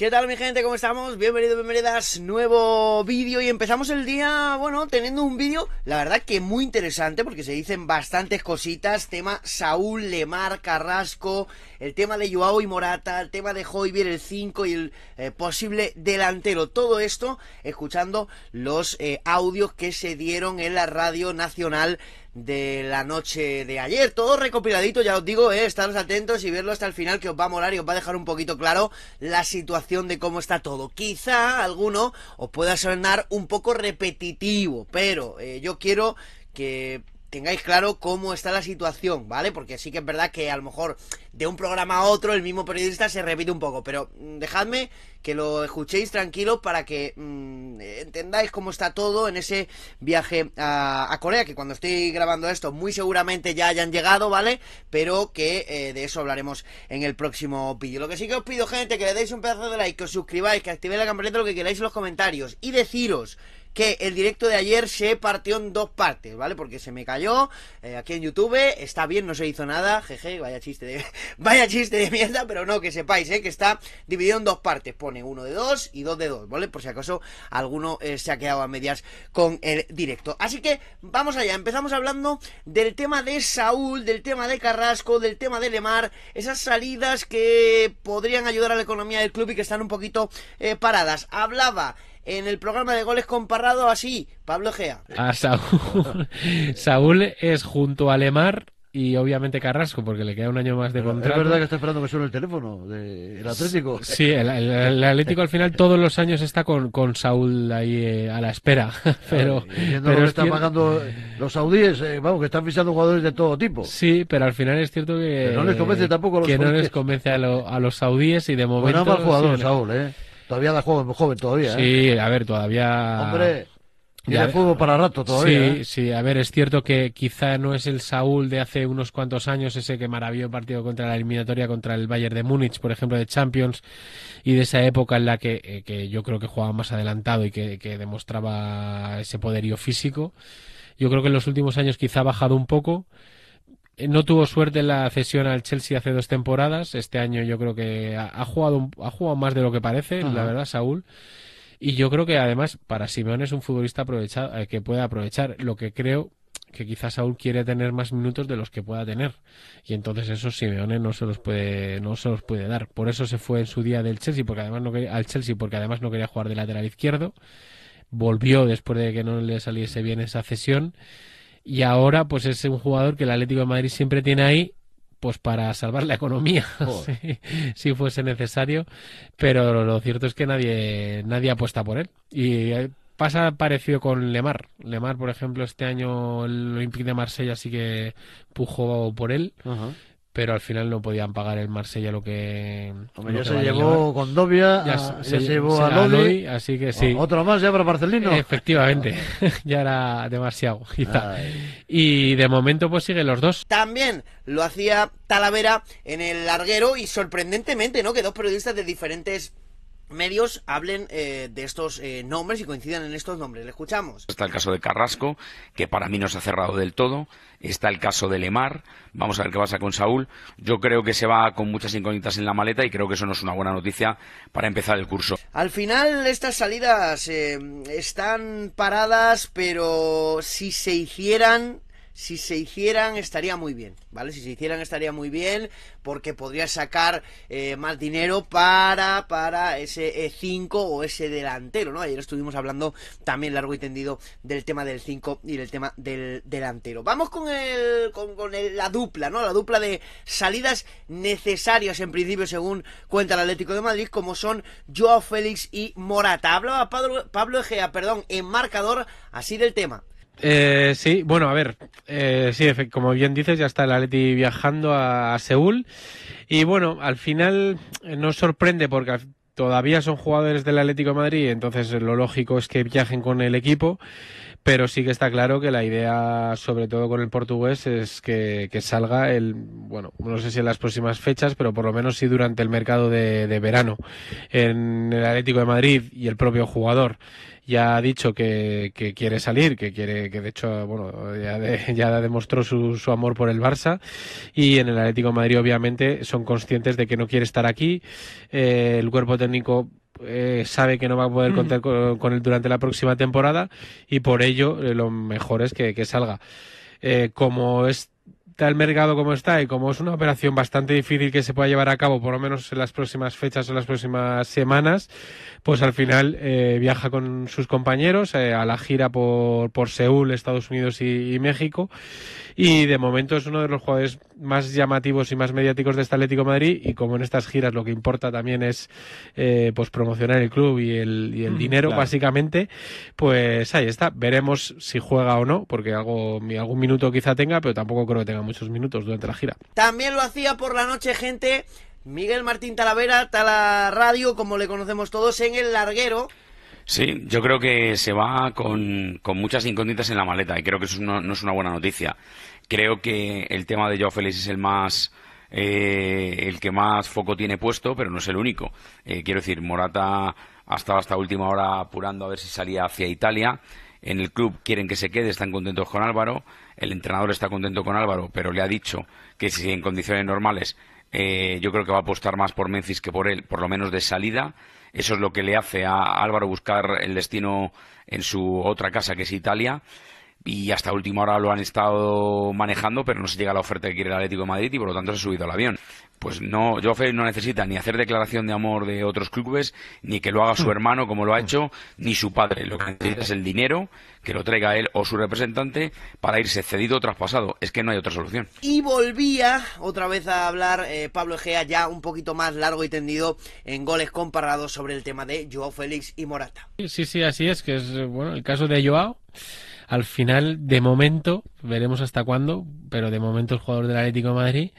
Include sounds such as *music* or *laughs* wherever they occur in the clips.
¿Qué tal mi gente? ¿Cómo estamos? Bienvenidos, bienvenidas, nuevo vídeo y empezamos el día, bueno, teniendo un vídeo, la verdad que muy interesante porque se dicen bastantes cositas, tema Saúl, Lemar, Carrasco, el tema de Joao y Morata, el tema de Hoybier, el 5 y el eh, posible delantero, todo esto escuchando los eh, audios que se dieron en la radio nacional de la noche de ayer. Todo recopiladito, ya os digo, eh, estaros atentos y verlo hasta el final que os va a molar y os va a dejar un poquito claro la situación de cómo está todo. Quizá alguno os pueda sonar un poco repetitivo, pero eh, yo quiero que tengáis claro cómo está la situación, ¿vale? Porque sí que es verdad que a lo mejor de un programa a otro el mismo periodista se repite un poco, pero mm, dejadme que lo escuchéis tranquilo para que mm, entendáis cómo está todo en ese viaje a, Corea, que cuando estoy grabando esto muy seguramente ya hayan llegado, ¿vale? Pero que eh, de eso hablaremos en el próximo vídeo. Lo que sí que os pido, gente, que le deis un pedazo de like, que os suscribáis, que activéis la campanita, lo que queráis en los comentarios y deciros que el directo de ayer se partió en dos partes, ¿vale? Porque se me cayó eh, aquí en YouTube, está bien, no se hizo nada, jeje, vaya chiste de, *laughs* vaya chiste de mierda, pero no, que sepáis, ¿eh? Que está dividido en dos partes, pone uno de dos y dos de dos, ¿vale? Por si acaso alguno eh, se ha quedado a medias con el directo. Así que vamos allá, empezamos hablando del tema de Saúl, del tema de Carrasco, del tema de Lemar, esas salidas que podrían ayudar a la economía del club y que están un poquito eh, paradas. Hablaba en el programa de Goles comparado así, Pablo Gea. A ah, Saúl. *laughs* Saúl es junto a Lemar y obviamente Carrasco, porque le queda un año más de contrato. Es verdad que está esperando que suene el teléfono del Atlético. *laughs* Sí, el, Atlético al final todos los años está con, Saúl ahí eh, a la espera. *laughs* Pero, pero lo están pagando los saudíes, eh, vamos, que están fichando jugadores de todo tipo. Sí, pero al final es cierto que. no les convence tampoco a los Que no les convence a, los saudíes y de pues momento. Bueno, mal jugador, Saúl, ¿eh? Todavía da juego, joven todavía. ¿eh? Sí, a ver, todavía. Hombre. Tiene juego para rato todavía. Sí, ¿eh? sí, a ver, es cierto que quizá no es el Saúl de hace unos cuantos años, ese que maravilló el partido contra la eliminatoria contra el Bayern de Múnich, por ejemplo, de Champions, y de esa época en la que, eh, yo creo que jugaba más adelantado y que, que demostraba ese poderío físico. Yo creo que en los últimos años quizá ha bajado un poco eh, no tuvo suerte en la cesión al Chelsea hace dos temporadas. Este año yo creo que ha, jugado, ha jugado más de lo que parece, la verdad, Saúl. Y yo creo que además para Simeone es un futbolista aprovechado, eh, que puede aprovechar. Lo que creo que quizás Saúl quiere tener más minutos de los que pueda tener. Y entonces esos Simeone no se los puede, no se los puede dar. Por eso se fue en su día del Chelsea, porque además no al Chelsea, porque además no quería jugar de lateral izquierdo. Volvió después de que no le saliese bien esa cesión y ahora, pues es un jugador que el Atlético de Madrid siempre tiene ahí pues para salvar la economía *laughs* si, fuese necesario pero lo, cierto es que nadie nadie apuesta por él y eh, pasa parecido con Lemar Lemar por ejemplo este año el Olympique de Marsella sí que pujó por él pero al final no podían pagar el Marsella lo que. se llevó con ya, se, llevó a Lodi, así que sí. Otro más ya para Barcelona. Efectivamente, *laughs* ya era demasiado, *laughs* Y de momento, pues siguen los dos. También lo hacía Talavera en el larguero y sorprendentemente, ¿no? Que dos periodistas de diferentes medios hablen eh, de estos eh, nombres y coincidan en estos nombres. Le escuchamos. Está el caso de Carrasco, que para mí no se ha cerrado del todo. Está el caso de Lemar. Vamos a ver qué pasa con Saúl. Yo creo que se va con muchas incógnitas en la maleta y creo que eso no es una buena noticia para empezar el curso. Al final, estas salidas eh, están paradas, pero si se hicieran, si se hicieran estaría muy bien, ¿vale? Si se hicieran estaría muy bien porque podría sacar eh, más dinero para, para ese E5 o ese delantero, ¿no? Ayer estuvimos hablando también largo y tendido del tema del 5 y del tema del delantero. Vamos con, el, con, con la dupla, ¿no? La dupla de salidas necesarias en principio según cuenta el Atlético de Madrid como son Joao Félix y Morata. Hablaba Pablo, Pablo Egea, perdón, en marcador así del tema. Eh, sí, bueno, a ver, eh, sí, como bien dices, ya está el Atleti viajando a, Seúl. Y bueno, al final no eh, nos sorprende porque todavía son jugadores del Atlético de Madrid, entonces eh, lo lógico es que viajen con el equipo, pero sí que está claro que la idea, sobre todo con el portugués, es que, salga el, bueno, no sé si en las próximas fechas, pero por lo menos sí durante el mercado de, de verano en el Atlético de Madrid y el propio jugador ya ha dicho que, quiere salir, que quiere, que de hecho, bueno, ya, *laughs* ya demostró su, amor por el Barça y en el Atlético de Madrid obviamente son conscientes de que no quiere estar aquí, eh, el cuerpo técnico eh, sabe que no va a poder contar con, él durante la próxima temporada y por ello eh, lo mejor es que, que salga. como es el mercado como está y como es una operación bastante difícil que se pueda llevar a cabo, por lo menos en las próximas fechas o las próximas semanas, pues al final eh, viaja con sus compañeros eh, a la gira por, Seúl, Estados Unidos y, México. Y de momento es uno de los jugadores más llamativos y más mediáticos de este Atlético Madrid. Y como en estas giras lo que importa también es eh, pues promocionar el club y el, mm, dinero, básicamente, pues ahí está. Veremos si juega o no, porque algo, algún minuto quizá tenga, pero tampoco creo que tenga muchos minutos durante la gira. También lo hacía por la noche, gente. Miguel Martín Talavera, Tala Radio, como le conocemos todos, en el larguero. Sí, yo creo que se va con, muchas incógnitas en la maleta y creo que eso no es una buena noticia. Creo que el tema de Joao Félix es el más eh, el que más foco tiene puesto, pero no es el único. Eh, quiero decir, Morata ha estado hasta última hora apurando a ver si salía hacia Italia. En el club quieren que se quede, están contentos con Álvaro. El entrenador está contento con Álvaro, pero le ha dicho que si en condiciones normales eh, yo creo que va a apostar más por Memphis que por él, por lo menos de salida. Eso es lo que le hace a Álvaro buscar el destino en su otra casa, que es Italia. Y hasta última hora lo han estado manejando, pero no se llega a la oferta que quiere el Atlético de Madrid y por lo tanto se ha subido al avión pues no, Joao Félix no necesita ni hacer declaración de amor de otros clubes, ni que lo haga su hmm. hermano como lo ha hmm. hecho, ni su padre. Lo que necesita es el dinero que lo traiga él o su representante para irse cedido o traspasado. Es que no hay otra solución. Y volvía otra vez a hablar eh, Pablo Egea ya un poquito más largo y tendido en goles comparados sobre el tema de Joao Félix y Morata. Sí, sí, así es, que es eh, bueno el caso de Joao al final, de momento, veremos hasta cuándo, pero de momento el jugador del Atlético de Madrid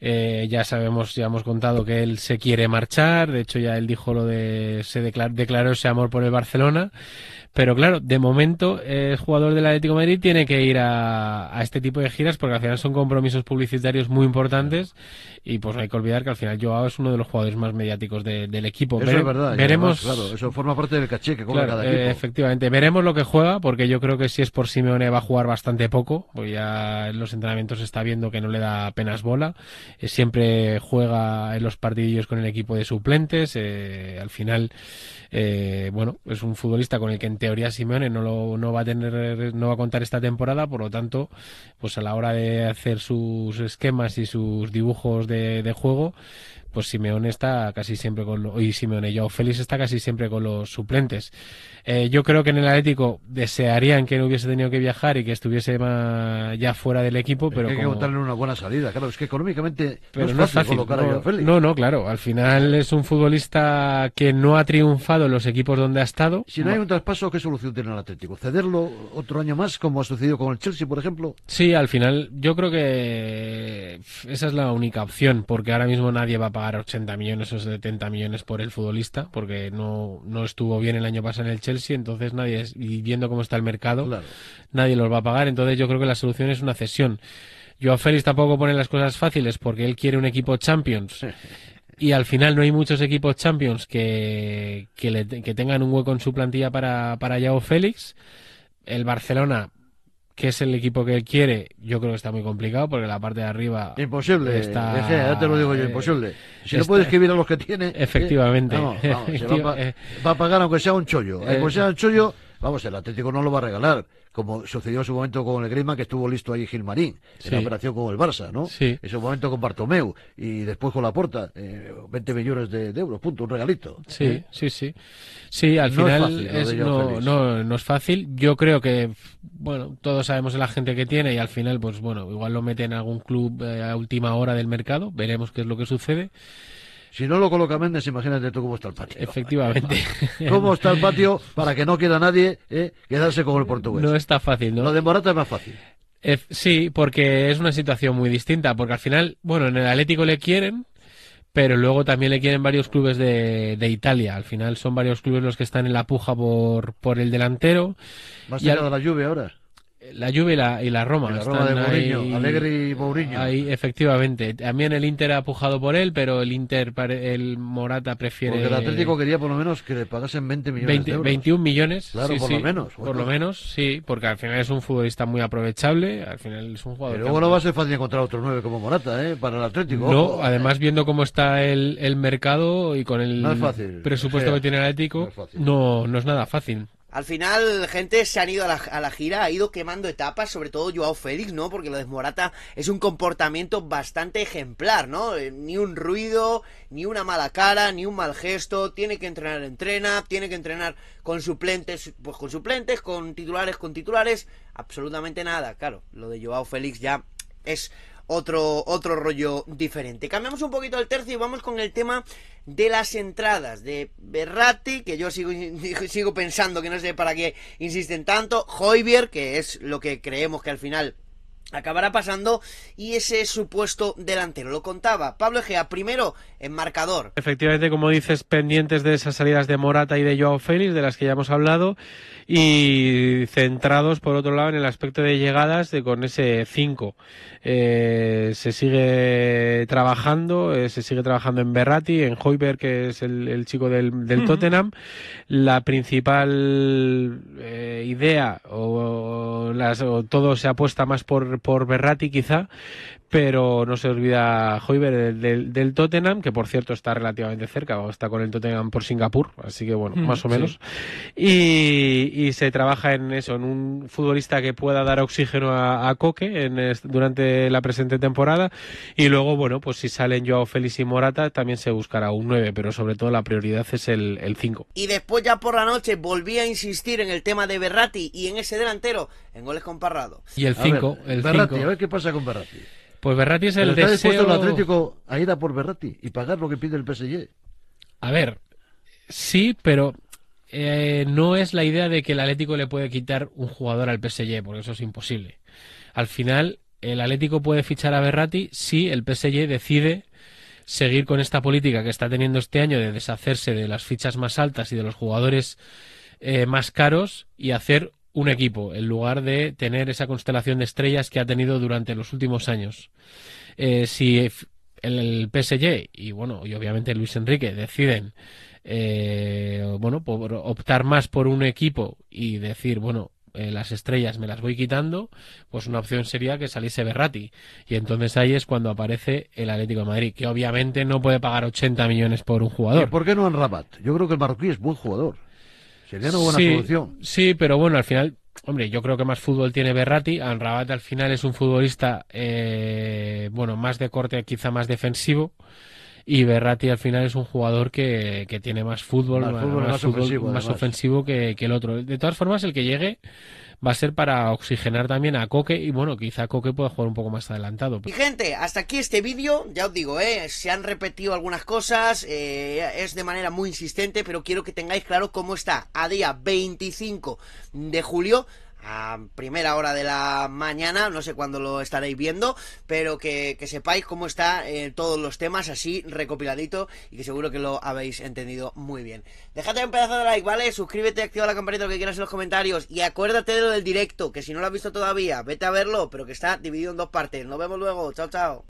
eh, ya sabemos, ya hemos contado que él se quiere marchar. De hecho, ya él dijo lo de se declaró ese amor por el Barcelona. Pero claro, de momento el jugador del Atlético Madrid tiene que ir a, este tipo de giras porque al final son compromisos publicitarios muy importantes y pues no hay que olvidar que al final Joao es uno de los jugadores más mediáticos del equipo. Eso es verdad. Veremos, claro, eso forma parte del caché que come cada equipo. Eh, efectivamente, veremos lo que juega porque yo creo que si es por Simeone va a jugar bastante poco, pues ya en los entrenamientos está viendo que no le da apenas bola. Eh, siempre juega en los partidillos con el equipo de suplentes. Eh, al final, bueno, es un futbolista con el que teoría Simeone no lo no va a tener no va a contar esta temporada, por lo tanto, pues a la hora de hacer sus esquemas y sus dibujos de, de juego, pues Simeón está casi siempre con los, y Simeone Joao Félix está casi siempre con los suplentes. Eh, yo creo que en el Atlético desearían que no hubiese tenido que viajar y que estuviese ya fuera del equipo, pero que hay como... una buena salida, claro, es que económicamente no, es fácil, colocar a Joao Félix. No, no, claro, al final es un futbolista que no ha triunfado en los equipos donde ha estado. Si no hay un traspaso, ¿qué solución tiene el Atlético? ¿Cederlo otro año más como ha sucedido con el Chelsea, por ejemplo? Sí, al final yo creo que esa es la única opción, porque ahora mismo nadie va a pagar 80 millones o 70 millones por el futbolista, porque no, estuvo bien el año pasado en el Chelsea, entonces nadie, y viendo cómo está el mercado, nadie los va a pagar, entonces yo creo que la solución es una cesión. Yo a Félix tampoco pone las cosas fáciles porque él quiere un equipo Champions. *laughs* y al final no hay muchos equipos Champions que, que, tengan un hueco en su plantilla para, para o Félix. El Barcelona que es el equipo que él quiere, yo creo que está muy complicado porque la parte de arriba. Imposible, está, eh, ya te lo digo yo, eh, imposible. Si no puedes escribir a los que tiene. *laughs* Efectivamente. Eh, va, *laughs* a, va, a pagar aunque sea un chollo. Aunque sea un chollo Vamos, el Atlético no lo va a regalar, como sucedió en su momento con el Grima, que estuvo listo ahí Gilmarín, en la operación con el Barça, ¿no? Sí. En su momento con Bartomeu y después con la eh, 20 millones de, euros, punto, un regalito. Sí, ¿eh? sí, sí. Sí, al final no, no, es fácil. Yo creo que, bueno, todos sabemos la gente que tiene y al final, pues bueno, igual lo mete en algún club eh, a última hora del mercado, veremos qué es lo que sucede. Si no lo coloca Méndez, imagínate tú cómo está el patio. Efectivamente. *laughs* ¿Cómo está el patio para que no quiera nadie eh, quedarse con el portugués? No está fácil, ¿no? Lo de Morata es más fácil. sí, porque es una situación muy distinta, porque al final, bueno, en el Atlético le quieren, pero luego también le quieren varios clubes de, Italia. Al final son varios clubes los que están en la puja por, por el delantero. Más a la lluvia ahora? La Juve y la, Roma. La Roma de Mourinho, Alegre y Mourinho. Ahí, efectivamente. También el Inter ha pujado por él, pero el Inter, el Morata prefiere... Porque el Atlético quería por lo menos que le pagasen 20 millones 21 millones. Claro, por lo menos. Por lo menos, sí, porque al final es un futbolista muy aprovechable, al final es un jugador... Pero luego no va a ser fácil encontrar otro 9 como Morata, ¿eh? Para el Atlético. No, además viendo cómo está el, mercado y con el presupuesto que tiene el Atlético, no, no es nada fácil. Al final, gente, se han ido a la, gira, ha ido quemando etapas, sobre todo Joao Félix, ¿no? Porque lo de Morata es un comportamiento bastante ejemplar, ¿no? Eh, ni un ruido, ni una mala cara, ni un mal gesto, tiene que entrenar, entrena, tiene que entrenar con suplentes, pues con suplentes, con titulares, con titulares, absolutamente nada. Claro, lo de Joao Félix ya es otro, otro rollo diferente. Cambiamos un poquito el tercio y vamos con el tema de las entradas de Berratti, que yo sigo, *laughs* sigo pensando que no sé para qué insisten tanto, Hoybier, que es lo que creemos que al final acabará pasando y ese supuesto delantero. Lo contaba Pablo Egea, primero en marcador. Efectivamente, como dices, pendientes de esas salidas de Morata y de Joao Félix, de las que ya hemos hablado, y centrados, por otro lado, en el aspecto de llegadas de, con ese 5. Eh, se sigue trabajando, eh, se sigue trabajando en Berrati, en Hoiberg, que es el, chico del, Tottenham. La principal eh, idea, o, las, o todo se apuesta más por por Berrati quizá, pero no se olvida Hoiber del, del, Tottenham, que por cierto está relativamente cerca, o está con el Tottenham por Singapur, así que bueno, mm, más o menos. Y, y, se trabaja en eso, en un futbolista que pueda dar oxígeno a, Coque durante la presente temporada. Y luego, bueno, pues si salen Joao Félix y Morata, también se buscará un 9, pero sobre todo la prioridad es el, el 5. Y después ya por la noche volví a insistir en el tema de Berrati y en ese delantero, en goles con Parrado. Y el 5, el 5 a ver qué pasa con Berrati. Pues Berratti es el deseo... está dispuesto el Atlético a ir a por Berratti y pagar lo que pide el PSG? A ver, sí, pero eh, no es la idea de que el Atlético le puede quitar un jugador al PSG, porque eso es imposible. Al final, el Atlético puede fichar a Berratti si el PSG decide seguir con esta política que está teniendo este año de deshacerse de las fichas más altas y de los jugadores eh, más caros y hacer un equipo, en lugar de tener esa constelación de estrellas que ha tenido durante los últimos años. Eh, si el, PSG y bueno, y obviamente Luis Enrique deciden eh, bueno, por optar más por un equipo y decir, bueno, eh, las estrellas me las voy quitando, pues una opción sería que saliese Berratti, Y entonces ahí es cuando aparece el Atlético de Madrid, que obviamente no puede pagar 80 millones por un jugador. ¿Por qué no en Rabat? Yo creo que el marroquí es buen jugador sí, Sí, pero bueno, al final, hombre, yo creo que más fútbol tiene Berrati. Anrabat al final es un futbolista, eh, bueno, más de corte, quizá más defensivo. Y Berratti al final es un jugador que, tiene más fútbol, más, ofensivo, que, el otro. De todas formas, el que llegue va a ser para oxigenar también a Coque y bueno, quizá Coque pueda jugar un poco más adelantado. Y gente, hasta aquí este vídeo, ya os digo, eh, se han repetido algunas cosas, eh, es de manera muy insistente, pero quiero que tengáis claro cómo está a día 25 de julio a primera hora de la mañana, no sé cuándo lo estaréis viendo, pero que, sepáis cómo está eh, todos los temas así recopiladito y que seguro que lo habéis entendido muy bien. Déjate un pedazo de like, ¿vale? Suscríbete, activa la campanita, lo que quieras en los comentarios y acuérdate de lo del directo, que si no lo has visto todavía, vete a verlo, pero que está dividido en dos partes. Nos vemos luego, chao, chao.